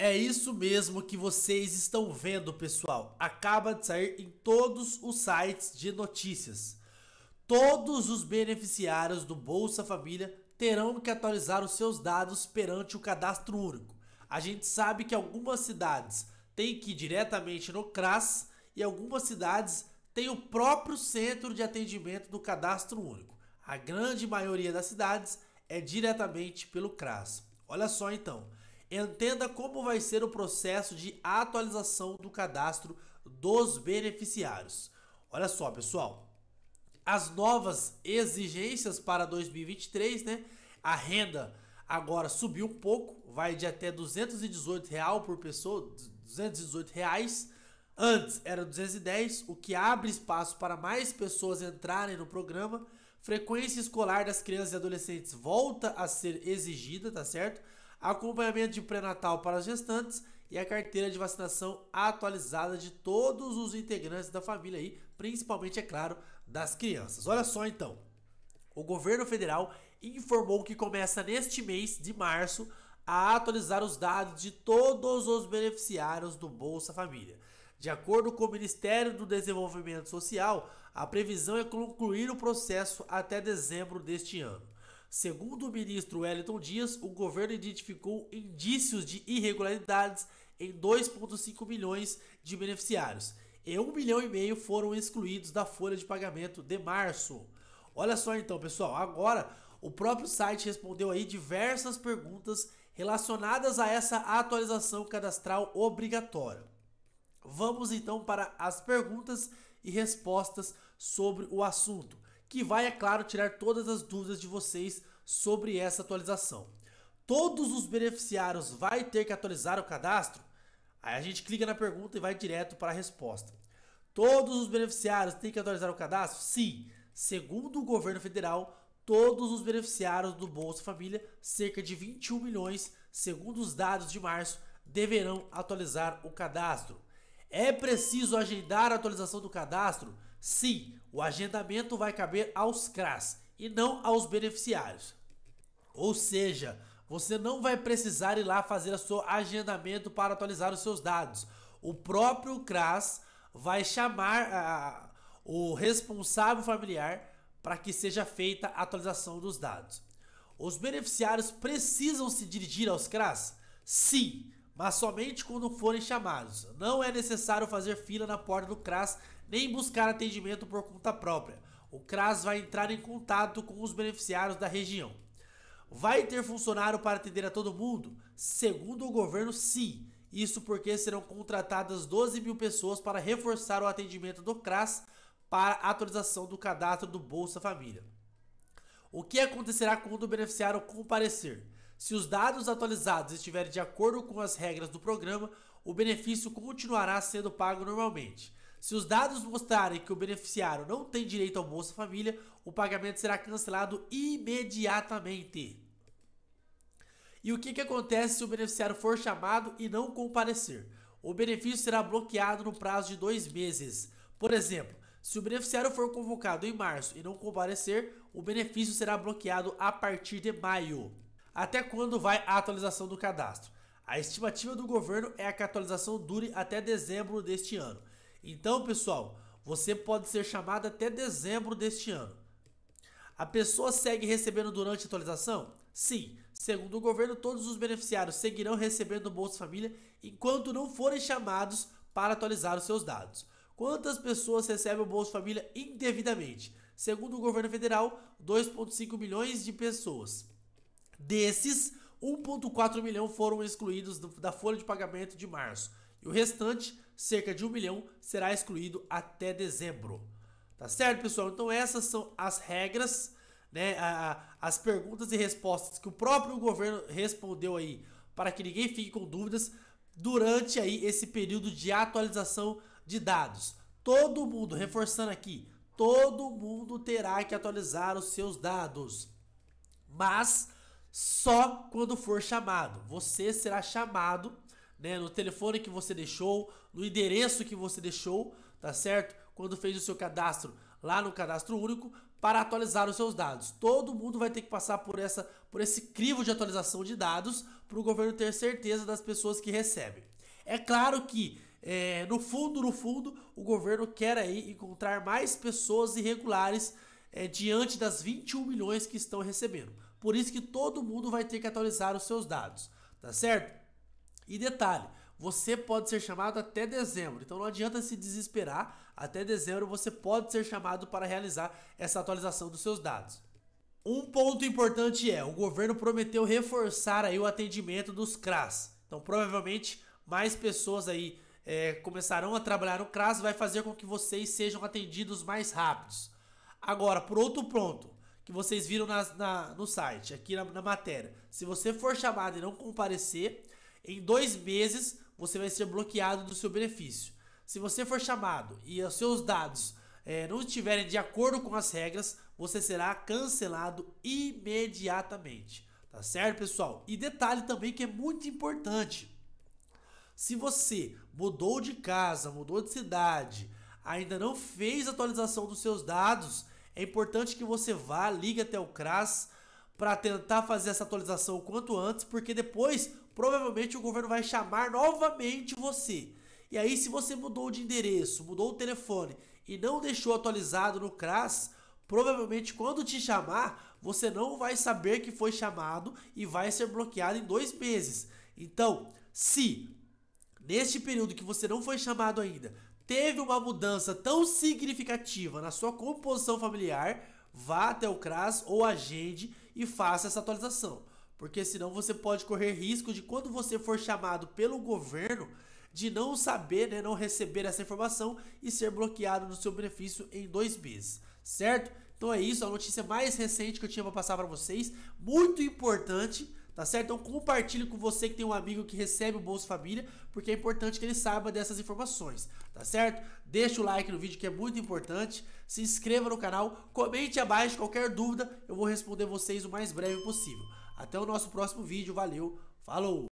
É isso mesmo que vocês estão vendo, pessoal. Acaba de sair em todos os sites de notícias. Todos os beneficiários do Bolsa Família terão que atualizar os seus dados perante o cadastro único. A gente sabe que algumas cidades têm que ir diretamente no CRAS e algumas cidades têm o próprio centro de atendimento do cadastro único. A grande maioria das cidades é diretamente pelo CRAS. Olha só então. Entenda como vai ser o processo de atualização do cadastro dos beneficiários. Olha só, pessoal. As novas exigências para 2023, né? A renda agora subiu um pouco, vai de até 218 real por pessoa, 218 reais. Antes era 210, o que abre espaço para mais pessoas entrarem no programa. Frequência escolar das crianças e adolescentes volta a ser exigida, tá certo? acompanhamento de pré-natal para as gestantes e a carteira de vacinação atualizada de todos os integrantes da família aí, principalmente, é claro, das crianças. Olha só então. O governo federal informou que começa neste mês de março a atualizar os dados de todos os beneficiários do Bolsa Família. De acordo com o Ministério do Desenvolvimento Social, a previsão é concluir o processo até dezembro deste ano. Segundo o ministro Wellington Dias, o governo identificou indícios de irregularidades em 2,5 milhões de beneficiários e 1 milhão e meio foram excluídos da folha de pagamento de março. Olha só então, pessoal, agora o próprio site respondeu aí diversas perguntas relacionadas a essa atualização cadastral obrigatória. Vamos então para as perguntas e respostas sobre o assunto que vai, é claro, tirar todas as dúvidas de vocês sobre essa atualização. Todos os beneficiários vai ter que atualizar o cadastro? Aí a gente clica na pergunta e vai direto para a resposta. Todos os beneficiários têm que atualizar o cadastro? Sim. Segundo o governo federal, todos os beneficiários do Bolsa Família, cerca de 21 milhões, segundo os dados de março, deverão atualizar o cadastro. É preciso agendar a atualização do cadastro? Sim, o agendamento vai caber aos CRAS e não aos beneficiários. Ou seja, você não vai precisar ir lá fazer o seu agendamento para atualizar os seus dados. O próprio CRAS vai chamar a, ah, o responsável familiar para que seja feita a atualização dos dados. Os beneficiários precisam se dirigir aos CRAS? Sim, mas somente quando forem chamados. Não é necessário fazer fila na porta do CRAS nem buscar atendimento por conta própria. O CRAS vai entrar em contato com os beneficiários da região. Vai ter funcionário para atender a todo mundo? Segundo o governo, sim. Isso porque serão contratadas 12 mil pessoas para reforçar o atendimento do CRAS para atualização do cadastro do Bolsa Família. O que acontecerá quando o beneficiário comparecer? Se os dados atualizados estiverem de acordo com as regras do programa, o benefício continuará sendo pago normalmente. Se os dados mostrarem que o beneficiário não tem direito ao Bolsa Família, o pagamento será cancelado imediatamente. E o que, que acontece se o beneficiário for chamado e não comparecer? O benefício será bloqueado no prazo de dois meses. Por exemplo, se o beneficiário for convocado em março e não comparecer, o benefício será bloqueado a partir de maio. Até quando vai a atualização do cadastro? A estimativa do governo é que a atualização dure até dezembro deste ano. Então, pessoal, você pode ser chamado até dezembro deste ano. A pessoa segue recebendo durante a atualização? Sim, segundo o governo, todos os beneficiários seguirão recebendo o Bolsa Família enquanto não forem chamados para atualizar os seus dados. Quantas pessoas recebem o Bolsa Família indevidamente? Segundo o governo federal, 2,5 milhões de pessoas. Desses, 1,4 milhão foram excluídos do, da folha de pagamento de março. E o restante, cerca de 1 milhão, será excluído até dezembro. Tá certo, pessoal? Então essas são as regras, né? A, a, as perguntas e respostas que o próprio governo respondeu aí, para que ninguém fique com dúvidas durante aí esse período de atualização de dados. Todo mundo, reforçando aqui, todo mundo terá que atualizar os seus dados. Mas só quando for chamado. Você será chamado né, no telefone que você deixou, no endereço que você deixou, tá certo? Quando fez o seu cadastro lá no cadastro único para atualizar os seus dados. Todo mundo vai ter que passar por essa por esse crivo de atualização de dados para o governo ter certeza das pessoas que recebem. É claro que é, no fundo, no fundo, o governo quer aí encontrar mais pessoas irregulares é, diante das 21 milhões que estão recebendo. Por isso que todo mundo vai ter que atualizar os seus dados, tá certo? E detalhe, você pode ser chamado até dezembro, então não adianta se desesperar, até dezembro você pode ser chamado para realizar essa atualização dos seus dados. Um ponto importante é, o governo prometeu reforçar aí o atendimento dos CRAS, então provavelmente mais pessoas aí é, começarão a trabalhar no CRAS, vai fazer com que vocês sejam atendidos mais rápidos. Agora, por outro ponto, que vocês viram na, na no site, aqui na, na matéria. Se você for chamado e não comparecer, em dois meses você vai ser bloqueado do seu benefício. Se você for chamado e os seus dados é, não estiverem de acordo com as regras, você será cancelado imediatamente. Tá certo, pessoal? E detalhe também que é muito importante. Se você mudou de casa, mudou de cidade, ainda não fez atualização dos seus dados, é importante que você vá, ligue até o CRAS para tentar fazer essa atualização o quanto antes, porque depois provavelmente o governo vai chamar novamente você. E aí, se você mudou de endereço, mudou o telefone e não deixou atualizado no CRAS, provavelmente quando te chamar, você não vai saber que foi chamado e vai ser bloqueado em dois meses. Então, se neste período que você não foi chamado ainda, teve uma mudança tão significativa na sua composição familiar, vá até o CRAS ou agende e faça essa atualização. Porque senão você pode correr risco de quando você for chamado pelo governo de não saber, né, não receber essa informação e ser bloqueado no seu benefício em dois meses, certo? Então é isso, a notícia mais recente que eu tinha para passar para vocês, muito importante tá certo? Então compartilhe com você que tem um amigo que recebe o Bolsa Família, porque é importante que ele saiba dessas informações, tá certo? Deixa o like no vídeo que é muito importante, se inscreva no canal, comente abaixo qualquer dúvida, eu vou responder vocês o mais breve possível. Até o nosso próximo vídeo, valeu, falou!